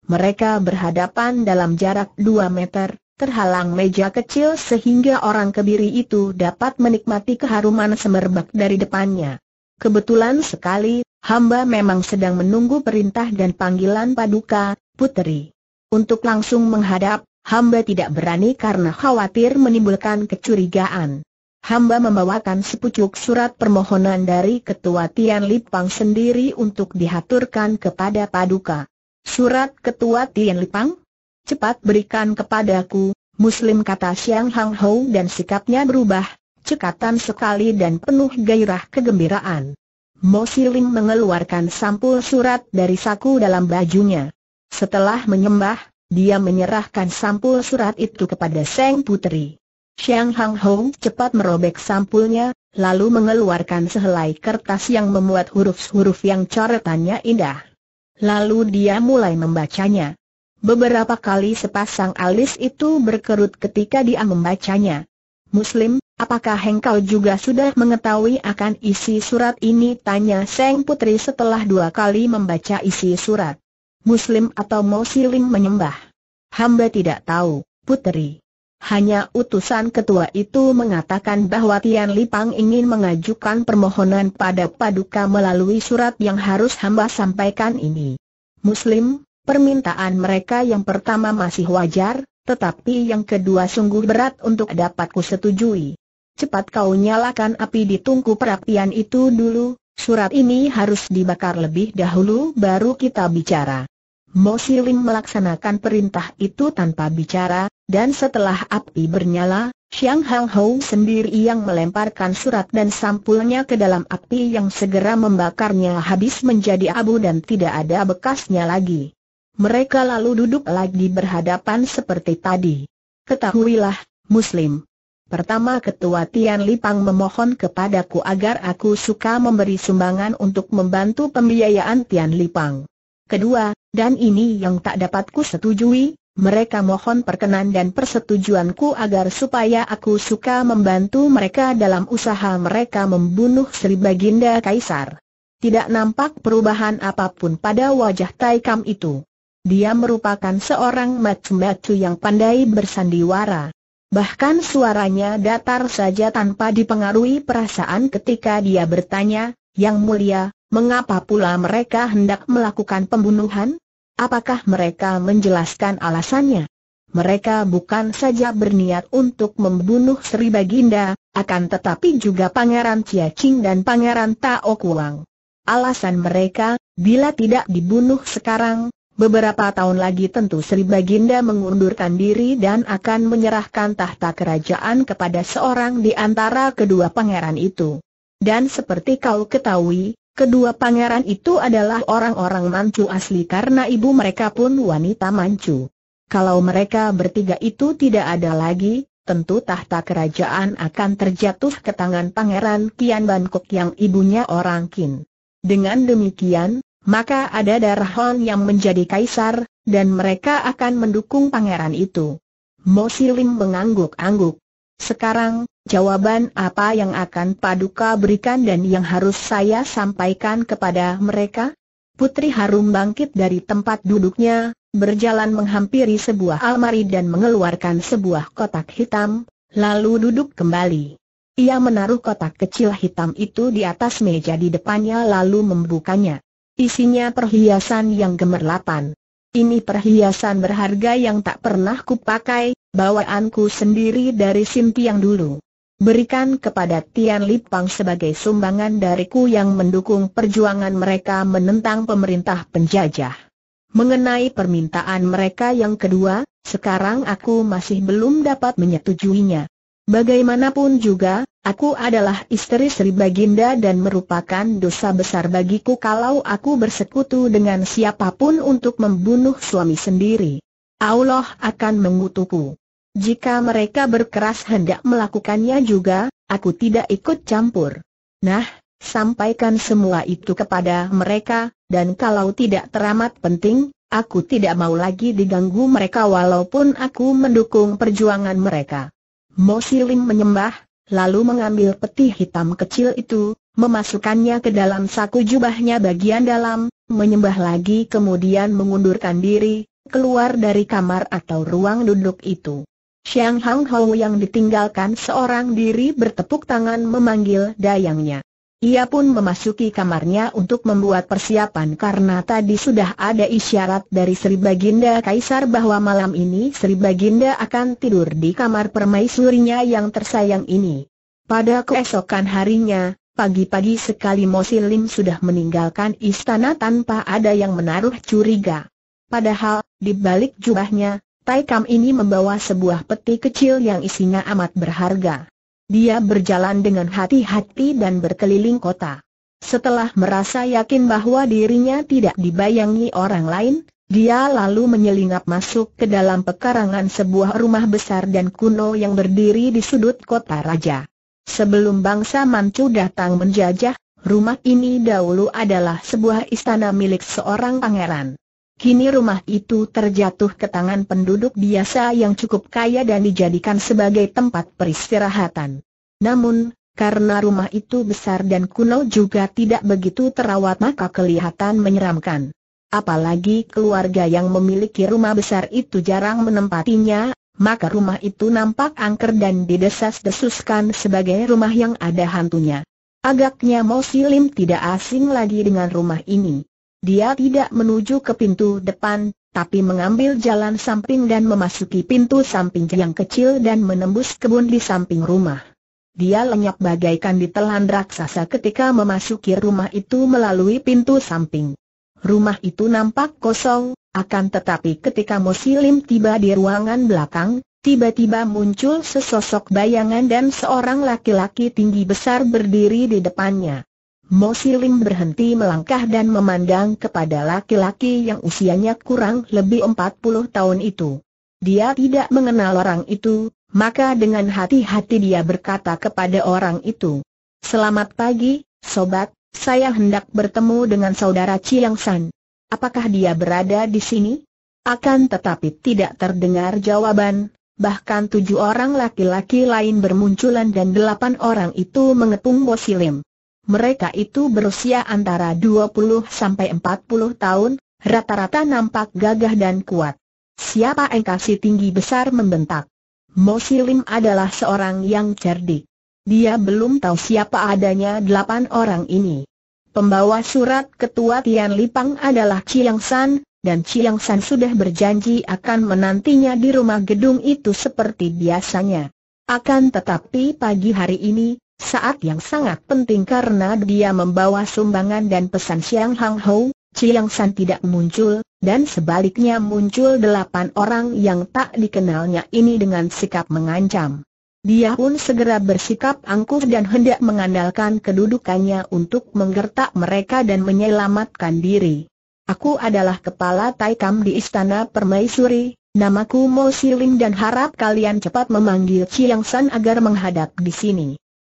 Mereka berhadapan dalam jarak 2 meter, terhalang meja kecil sehingga orang kebiri itu dapat menikmati keharuman semerbak dari depannya. Kebetulan sekali, hamba memang sedang menunggu perintah dan panggilan paduka, Putri. Untuk langsung menghadap, hamba tidak berani karena khawatir menimbulkan kecurigaan. Hamba membawakan sepucuk surat permohonan dari Ketua Tian Lipang sendiri untuk dihaturkan kepada Paduka. Surat Ketua Tian Lipang? cepat berikan kepadaku, Muslim kata Xiang Hang Hou dan sikapnya berubah, cekatan sekali dan penuh gairah kegembiraan. Mo Siling mengeluarkan sampul surat dari saku dalam bajunya. Setelah menyembah, dia menyerahkan sampul surat itu kepada Seng Putri. Xiang Hang Hou cepat merobek sampulnya, lalu mengeluarkan sehelai kertas yang memuat huruf-huruf yang coretannya indah. Lalu dia mulai membacanya. Beberapa kali sepasang alis itu berkerut ketika dia membacanya. Muslim, apakah engkau juga sudah mengetahui akan isi surat ini? Tanya Seng Putri setelah dua kali membaca isi surat. Muslim atau Mosiling menyembah. Hamba tidak tahu, Putri. Hanya utusan ketua itu mengatakan bahwa Tian Lipang ingin mengajukan permohonan pada Paduka melalui surat yang harus hamba sampaikan ini. Muslim, Permintaan mereka yang pertama masih wajar, tetapi yang kedua sungguh berat untuk dapat setujui. Cepat kau nyalakan api di tungku perapian itu dulu, surat ini harus dibakar lebih dahulu baru kita bicara. Mo Siling melaksanakan perintah itu tanpa bicara, dan setelah api bernyala, Xiang Hang Hou sendiri yang melemparkan surat dan sampulnya ke dalam api yang segera membakarnya habis menjadi abu dan tidak ada bekasnya lagi. Mereka lalu duduk lagi berhadapan seperti tadi. Ketahuilah, Muslim. Pertama ketua Tian Lipang memohon kepadaku agar aku suka memberi sumbangan untuk membantu pembiayaan Tian Lipang. Kedua, dan ini yang tak dapatku setujui, mereka mohon perkenan dan persetujuanku agar supaya aku suka membantu mereka dalam usaha mereka membunuh Sri Baginda Kaisar. Tidak nampak perubahan apapun pada wajah Taikam itu. Dia merupakan seorang macu-macu yang pandai bersandiwara. Bahkan suaranya datar saja tanpa dipengaruhi perasaan ketika dia bertanya, Yang mulia, mengapa pula mereka hendak melakukan pembunuhan? Apakah mereka menjelaskan alasannya? Mereka bukan saja berniat untuk membunuh Sri Baginda, akan tetapi juga Pangeran Chia Ching dan Pangeran Tao Kuang. Alasan mereka, bila tidak dibunuh sekarang, Beberapa tahun lagi tentu Sri Baginda mengundurkan diri dan akan menyerahkan tahta kerajaan kepada seorang di antara kedua pangeran itu. Dan seperti kau ketahui, kedua pangeran itu adalah orang-orang Manchu asli karena ibu mereka pun wanita Manchu. Kalau mereka bertiga itu tidak ada lagi, tentu tahta kerajaan akan terjatuh ke tangan pangeran Kian Bangkok yang ibunya orang Kin. Dengan demikian, maka ada darah Hon yang menjadi kaisar, dan mereka akan mendukung pangeran itu. Mo Silim mengangguk-angguk. Sekarang, jawaban apa yang akan Paduka berikan dan yang harus saya sampaikan kepada mereka? Putri Harum bangkit dari tempat duduknya, berjalan menghampiri sebuah almari dan mengeluarkan sebuah kotak hitam, lalu duduk kembali. Ia menaruh kotak kecil hitam itu di atas meja di depannya lalu membukanya. Isinya perhiasan yang gemerlapan. Ini perhiasan berharga yang tak pernah kupakai, bawaanku sendiri dari Simpi yang dulu. Berikan kepada Tian Lipang sebagai sumbangan dariku yang mendukung perjuangan mereka menentang pemerintah penjajah. Mengenai permintaan mereka yang kedua, sekarang aku masih belum dapat menyetujuinya. Bagaimanapun juga, Aku adalah istri Sri Baginda dan merupakan dosa besar bagiku kalau aku bersekutu dengan siapapun untuk membunuh suami sendiri. Allah akan mengutukku. Jika mereka berkeras hendak melakukannya juga, aku tidak ikut campur. Nah, sampaikan semua itu kepada mereka, dan kalau tidak teramat penting, aku tidak mau lagi diganggu mereka walaupun aku mendukung perjuangan mereka. Mosilim menyembah, lalu mengambil peti hitam kecil itu, memasukkannya ke dalam saku jubahnya bagian dalam, menyembah lagi kemudian mengundurkan diri, keluar dari kamar atau ruang duduk itu. Xiang Hang Hou yang ditinggalkan seorang diri bertepuk tangan memanggil dayangnya. Ia pun memasuki kamarnya untuk membuat persiapan karena tadi sudah ada isyarat dari Sri Baginda Kaisar bahwa malam ini Sri Baginda akan tidur di kamar permaisurinya yang tersayang ini. Pada keesokan harinya, pagi-pagi sekali Mosilim sudah meninggalkan istana tanpa ada yang menaruh curiga. Padahal, di balik jubahnya, Tai ini membawa sebuah peti kecil yang isinya amat berharga. Dia berjalan dengan hati-hati dan berkeliling kota. Setelah merasa yakin bahwa dirinya tidak dibayangi orang lain, dia lalu menyelinap masuk ke dalam pekarangan sebuah rumah besar dan kuno yang berdiri di sudut kota raja. Sebelum bangsa Manchu datang menjajah, rumah ini dahulu adalah sebuah istana milik seorang pangeran. Kini rumah itu terjatuh ke tangan penduduk biasa yang cukup kaya dan dijadikan sebagai tempat peristirahatan. Namun, karena rumah itu besar dan kuno juga tidak begitu terawat maka kelihatan menyeramkan. Apalagi keluarga yang memiliki rumah besar itu jarang menempatinya, maka rumah itu nampak angker dan didesas-desuskan sebagai rumah yang ada hantunya. Agaknya Mo Silim tidak asing lagi dengan rumah ini. Dia tidak menuju ke pintu depan, tapi mengambil jalan samping dan memasuki pintu samping yang kecil dan menembus kebun di samping rumah. Dia lenyap bagaikan ditelan raksasa ketika memasuki rumah itu melalui pintu samping. Rumah itu nampak kosong, akan tetapi ketika Musilim tiba di ruangan belakang, tiba-tiba muncul sesosok bayangan dan seorang laki-laki tinggi besar berdiri di depannya. Mo Siling berhenti melangkah dan memandang kepada laki-laki yang usianya kurang lebih 40 tahun itu. Dia tidak mengenal orang itu, maka dengan hati-hati dia berkata kepada orang itu, Selamat pagi, sobat, saya hendak bertemu dengan saudara Chiang San. Apakah dia berada di sini? Akan tetapi tidak terdengar jawaban, bahkan tujuh orang laki-laki lain bermunculan dan delapan orang itu mengepung Mo Silim. Mereka itu berusia antara 20 sampai 40 tahun, rata-rata nampak gagah dan kuat. Siapa engkau si tinggi besar membentak? Mosilim adalah seorang yang cerdik. Dia belum tahu siapa adanya delapan orang ini. Pembawa surat ketua Tian Lipang adalah Chiang San, dan Chiang San sudah berjanji akan menantinya di rumah gedung itu seperti biasanya. Akan tetapi pagi hari ini, saat yang sangat penting karena dia membawa sumbangan dan pesan Siang Hang Ho, Chiang San tidak muncul, dan sebaliknya muncul delapan orang yang tak dikenalnya ini dengan sikap mengancam. Dia pun segera bersikap angkuh dan hendak mengandalkan kedudukannya untuk menggertak mereka dan menyelamatkan diri. Aku adalah kepala Taikam di Istana Permaisuri, namaku Mo Siling dan harap kalian cepat memanggil Chiang San agar menghadap di sini.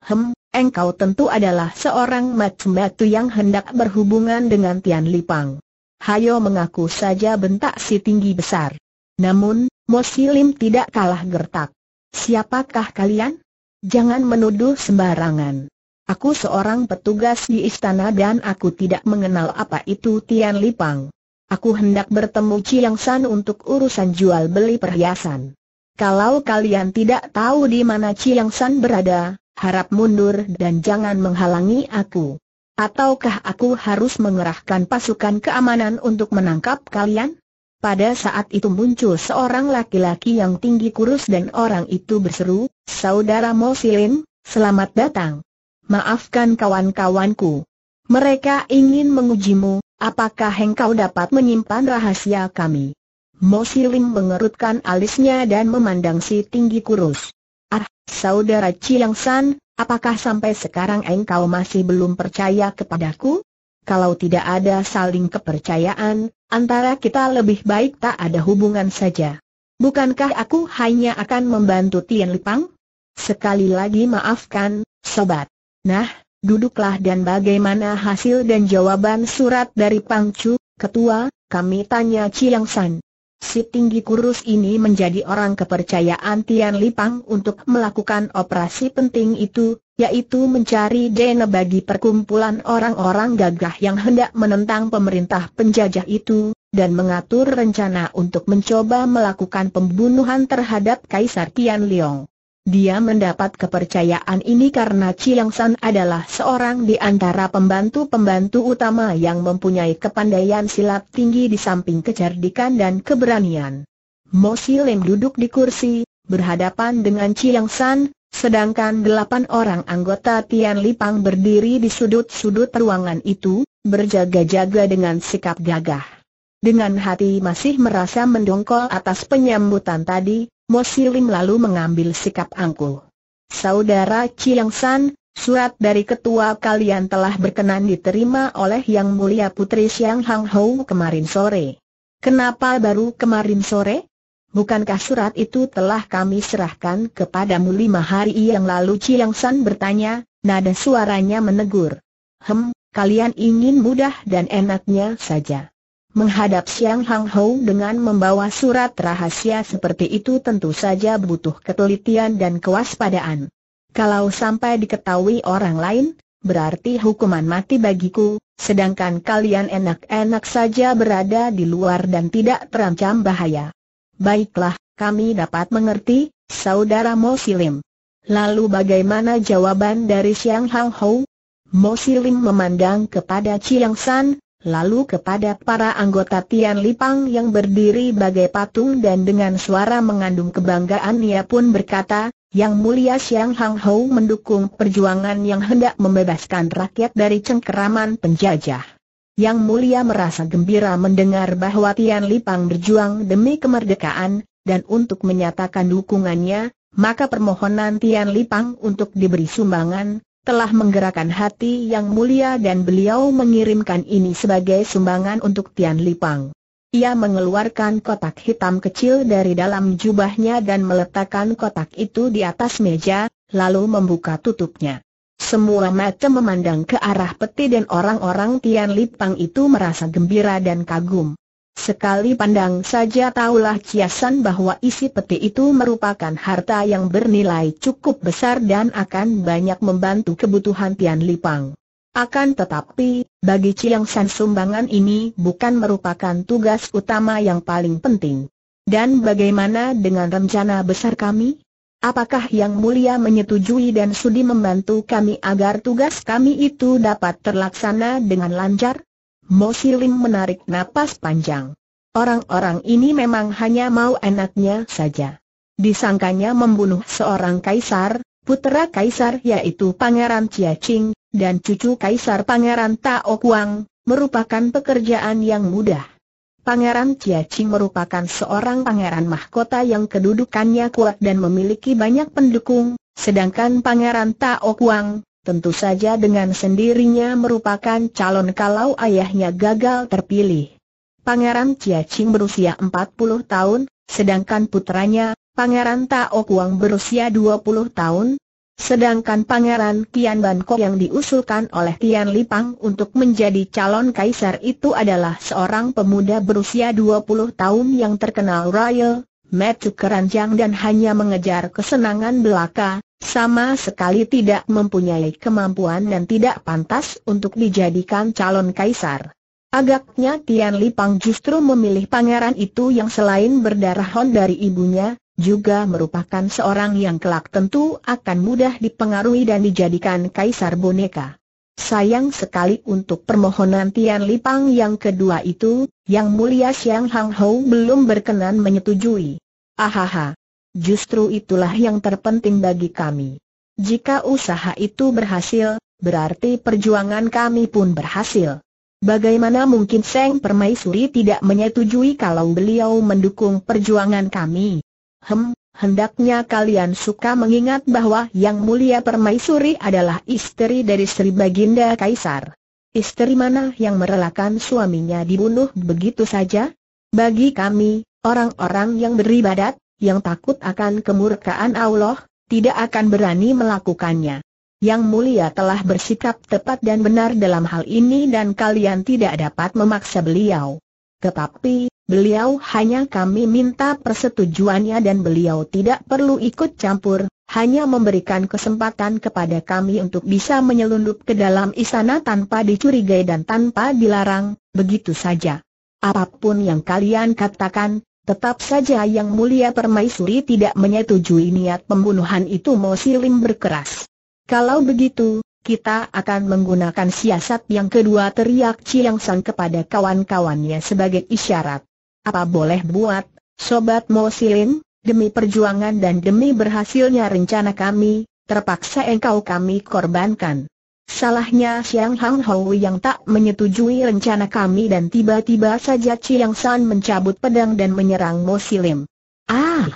Hem, engkau tentu adalah seorang macam batu yang hendak berhubungan dengan Tian Lipang. Hayo mengaku saja bentak si tinggi besar. Namun, Mosilim tidak kalah gertak. Siapakah kalian? Jangan menuduh sembarangan. Aku seorang petugas di istana dan aku tidak mengenal apa itu Tian Lipang. Aku hendak bertemu Chiang San untuk urusan jual beli perhiasan. Kalau kalian tidak tahu di mana Chiang San berada, harap mundur dan jangan menghalangi aku. Ataukah aku harus mengerahkan pasukan keamanan untuk menangkap kalian? Pada saat itu muncul seorang laki-laki yang tinggi kurus dan orang itu berseru, Saudara Mosilin, selamat datang. Maafkan kawan-kawanku. Mereka ingin mengujimu, apakah engkau dapat menyimpan rahasia kami? Mosilin mengerutkan alisnya dan memandang si tinggi kurus. Ah, saudara Chiang San, apakah sampai sekarang engkau masih belum percaya kepadaku? Kalau tidak ada saling kepercayaan, antara kita lebih baik tak ada hubungan saja. Bukankah aku hanya akan membantu Tian Lipang? Sekali lagi maafkan, sobat. Nah, duduklah dan bagaimana hasil dan jawaban surat dari Pangcu, ketua, kami tanya Chiang San. Si tinggi kurus ini menjadi orang kepercayaan Tian Lipang untuk melakukan operasi penting itu, yaitu mencari dana bagi perkumpulan orang-orang gagah yang hendak menentang pemerintah penjajah itu, dan mengatur rencana untuk mencoba melakukan pembunuhan terhadap Kaisar Tian Liang. Dia mendapat kepercayaan ini karena Chiang San adalah seorang di antara pembantu-pembantu utama yang mempunyai kepandaian silat tinggi di samping kecerdikan dan keberanian. Mo Lim duduk di kursi, berhadapan dengan Chiang San, sedangkan delapan orang anggota Tian Lipang berdiri di sudut-sudut ruangan itu, berjaga-jaga dengan sikap gagah. Dengan hati masih merasa mendongkol atas penyambutan tadi, Mosilim lalu mengambil sikap angkuh. Saudara Chiang San, surat dari ketua kalian telah berkenan diterima oleh Yang Mulia Putri Siang Hang Hou kemarin sore. Kenapa baru kemarin sore? Bukankah surat itu telah kami serahkan kepadamu lima hari yang lalu Chiang San bertanya, nada suaranya menegur. Hem, kalian ingin mudah dan enaknya saja. Menghadap Siang Hang Hou dengan membawa surat rahasia seperti itu tentu saja butuh ketelitian dan kewaspadaan. Kalau sampai diketahui orang lain, berarti hukuman mati bagiku, sedangkan kalian enak-enak saja berada di luar dan tidak terancam bahaya. Baiklah, kami dapat mengerti, Saudara Mo Silim. Lalu bagaimana jawaban dari Siang Hang Hou? Mo Silim memandang kepada Chiang San, lalu kepada para anggota Tian Lipang yang berdiri bagai patung dan dengan suara mengandung kebanggaan ia pun berkata, Yang mulia Xiang Hang Hou mendukung perjuangan yang hendak membebaskan rakyat dari cengkeraman penjajah. Yang mulia merasa gembira mendengar bahwa Tian Lipang berjuang demi kemerdekaan, dan untuk menyatakan dukungannya, maka permohonan Tian Lipang untuk diberi sumbangan, telah menggerakkan hati yang mulia dan beliau mengirimkan ini sebagai sumbangan untuk Tian Lipang. Ia mengeluarkan kotak hitam kecil dari dalam jubahnya dan meletakkan kotak itu di atas meja, lalu membuka tutupnya. Semua mata memandang ke arah peti dan orang-orang Tian Lipang itu merasa gembira dan kagum. Sekali pandang saja tahulah kiasan bahwa isi peti itu merupakan harta yang bernilai cukup besar dan akan banyak membantu kebutuhan Tian Lipang. Akan tetapi, bagi Ciang San sumbangan ini bukan merupakan tugas utama yang paling penting. Dan bagaimana dengan rencana besar kami? Apakah Yang Mulia menyetujui dan sudi membantu kami agar tugas kami itu dapat terlaksana dengan lancar? Mo Siling menarik napas panjang. Orang-orang ini memang hanya mau enaknya saja. Disangkanya membunuh seorang kaisar, putera kaisar yaitu Pangeran Chia Ching, dan cucu kaisar Pangeran Tao Kuang, merupakan pekerjaan yang mudah. Pangeran Chia Ching merupakan seorang pangeran mahkota yang kedudukannya kuat dan memiliki banyak pendukung, sedangkan Pangeran Tao Kuang, tentu saja dengan sendirinya merupakan calon kalau ayahnya gagal terpilih. Pangeran Chia Ching berusia 40 tahun, sedangkan putranya, Pangeran Tao Kuang berusia 20 tahun, sedangkan Pangeran Kian Ban yang diusulkan oleh Tian Lipang untuk menjadi calon kaisar itu adalah seorang pemuda berusia 20 tahun yang terkenal royal, metu keranjang dan hanya mengejar kesenangan belaka, sama sekali tidak mempunyai kemampuan dan tidak pantas untuk dijadikan calon kaisar. Agaknya Tian Li Pang justru memilih pangeran itu yang selain berdarah Hon dari ibunya, juga merupakan seorang yang kelak tentu akan mudah dipengaruhi dan dijadikan kaisar boneka. Sayang sekali untuk permohonan Tian Li Pang yang kedua itu, Yang Mulia Xiang Hang Hou belum berkenan menyetujui. Ahaha, Justru itulah yang terpenting bagi kami. Jika usaha itu berhasil, berarti perjuangan kami pun berhasil. Bagaimana mungkin Seng Permaisuri tidak menyetujui kalau beliau mendukung perjuangan kami? Hem, hendaknya kalian suka mengingat bahwa Yang Mulia Permaisuri adalah istri dari Sri Baginda Kaisar. Istri mana yang merelakan suaminya dibunuh begitu saja? Bagi kami, orang-orang yang beribadat, yang takut akan kemurkaan Allah, tidak akan berani melakukannya. Yang mulia telah bersikap tepat dan benar dalam hal ini dan kalian tidak dapat memaksa beliau. Tetapi, beliau hanya kami minta persetujuannya dan beliau tidak perlu ikut campur, hanya memberikan kesempatan kepada kami untuk bisa menyelundup ke dalam istana tanpa dicurigai dan tanpa dilarang, begitu saja. Apapun yang kalian katakan, Tetap saja Yang Mulia Permaisuri tidak menyetujui niat pembunuhan itu Mo Silim berkeras. Kalau begitu, kita akan menggunakan siasat yang kedua teriak Ciyang San kepada kawan-kawannya sebagai isyarat. Apa boleh buat, Sobat Mo Silim, demi perjuangan dan demi berhasilnya rencana kami, terpaksa engkau kami korbankan. Salahnya Siang Hang Hou yang tak menyetujui rencana kami dan tiba-tiba saja Chiang San mencabut pedang dan menyerang Mo Silim. Ah!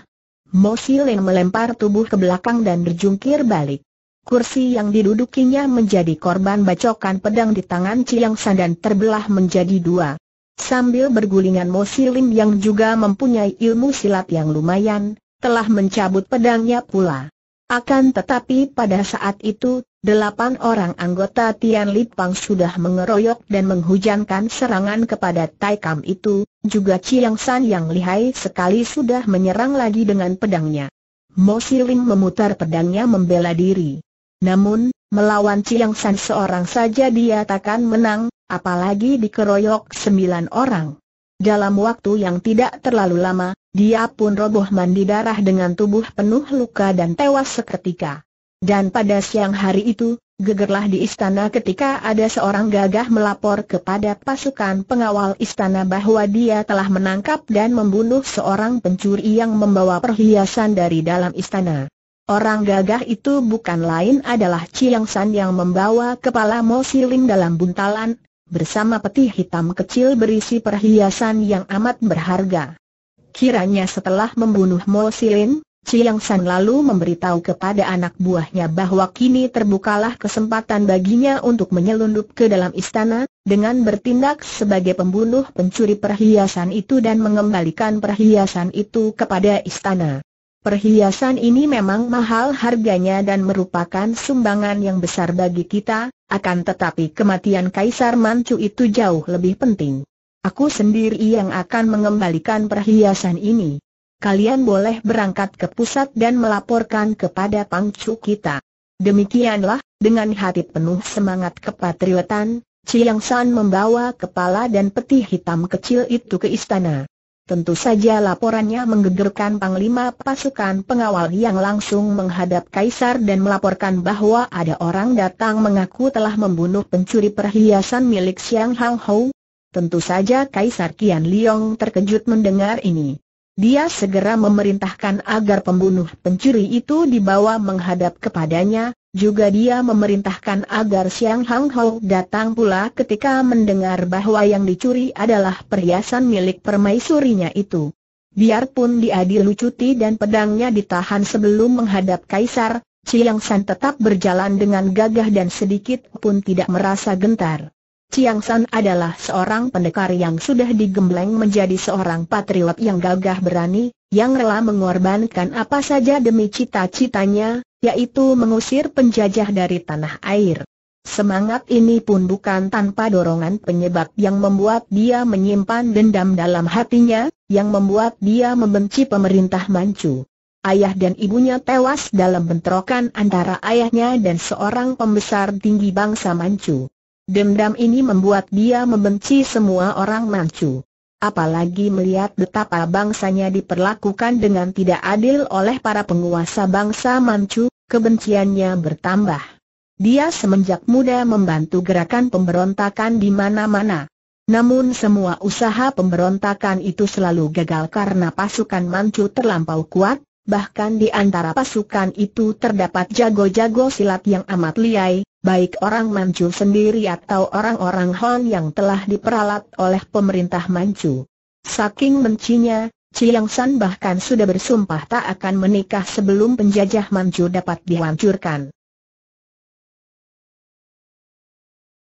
Mo Silim melempar tubuh ke belakang dan berjungkir balik. Kursi yang didudukinya menjadi korban bacokan pedang di tangan Chiang San dan terbelah menjadi dua. Sambil bergulingan Mo Silim yang juga mempunyai ilmu silat yang lumayan, telah mencabut pedangnya pula. Akan tetapi pada saat itu, delapan orang anggota Tian Lipang sudah mengeroyok dan menghujankan serangan kepada Tai Kam itu, juga Chiang San yang lihai sekali sudah menyerang lagi dengan pedangnya. Mo Siling memutar pedangnya membela diri. Namun, melawan Chiang San seorang saja dia takkan menang, apalagi dikeroyok sembilan orang. Dalam waktu yang tidak terlalu lama, dia pun roboh mandi darah dengan tubuh penuh luka dan tewas seketika. Dan pada siang hari itu, gegerlah di istana ketika ada seorang gagah melapor kepada pasukan pengawal istana bahwa dia telah menangkap dan membunuh seorang pencuri yang membawa perhiasan dari dalam istana. Orang gagah itu bukan lain adalah Chiang San yang membawa kepala Mo Siling dalam buntalan, bersama peti hitam kecil berisi perhiasan yang amat berharga. Kiranya setelah membunuh Mo Silin, Chiang San lalu memberitahu kepada anak buahnya bahwa kini terbukalah kesempatan baginya untuk menyelundup ke dalam istana, dengan bertindak sebagai pembunuh pencuri perhiasan itu dan mengembalikan perhiasan itu kepada istana. Perhiasan ini memang mahal harganya dan merupakan sumbangan yang besar bagi kita, akan tetapi kematian Kaisar Manchu itu jauh lebih penting. Aku sendiri yang akan mengembalikan perhiasan ini. Kalian boleh berangkat ke pusat dan melaporkan kepada Pangcu kita. Demikianlah, dengan hati penuh semangat kepatriotan, Chiang San membawa kepala dan peti hitam kecil itu ke istana. Tentu saja laporannya menggegerkan panglima pasukan pengawal yang langsung menghadap kaisar dan melaporkan bahwa ada orang datang mengaku telah membunuh pencuri perhiasan milik Xiang Hang Hou. Tentu saja kaisar Qian Liong terkejut mendengar ini. Dia segera memerintahkan agar pembunuh pencuri itu dibawa menghadap kepadanya, juga dia memerintahkan agar Siang Hang Hou datang pula ketika mendengar bahwa yang dicuri adalah perhiasan milik permaisurinya itu. Biarpun dia dilucuti dan pedangnya ditahan sebelum menghadap kaisar, Chiang San tetap berjalan dengan gagah dan sedikit pun tidak merasa gentar. Chiang San adalah seorang pendekar yang sudah digembleng menjadi seorang patriot yang gagah berani, yang rela mengorbankan apa saja demi cita-citanya, yaitu mengusir penjajah dari tanah air. Semangat ini pun bukan tanpa dorongan penyebab yang membuat dia menyimpan dendam dalam hatinya, yang membuat dia membenci pemerintah Manchu. Ayah dan ibunya tewas dalam bentrokan antara ayahnya dan seorang pembesar tinggi bangsa Manchu. Dendam ini membuat dia membenci semua orang Manchu. Apalagi melihat betapa bangsanya diperlakukan dengan tidak adil oleh para penguasa bangsa Manchu, kebenciannya bertambah. Dia semenjak muda membantu gerakan pemberontakan di mana-mana. Namun semua usaha pemberontakan itu selalu gagal karena pasukan Manchu terlampau kuat, bahkan di antara pasukan itu terdapat jago-jago silat yang amat liai, baik orang Manchu sendiri atau orang-orang Hong yang telah diperalat oleh pemerintah Manchu. Saking mencinya, Chiang San bahkan sudah bersumpah tak akan menikah sebelum penjajah Manchu dapat dihancurkan.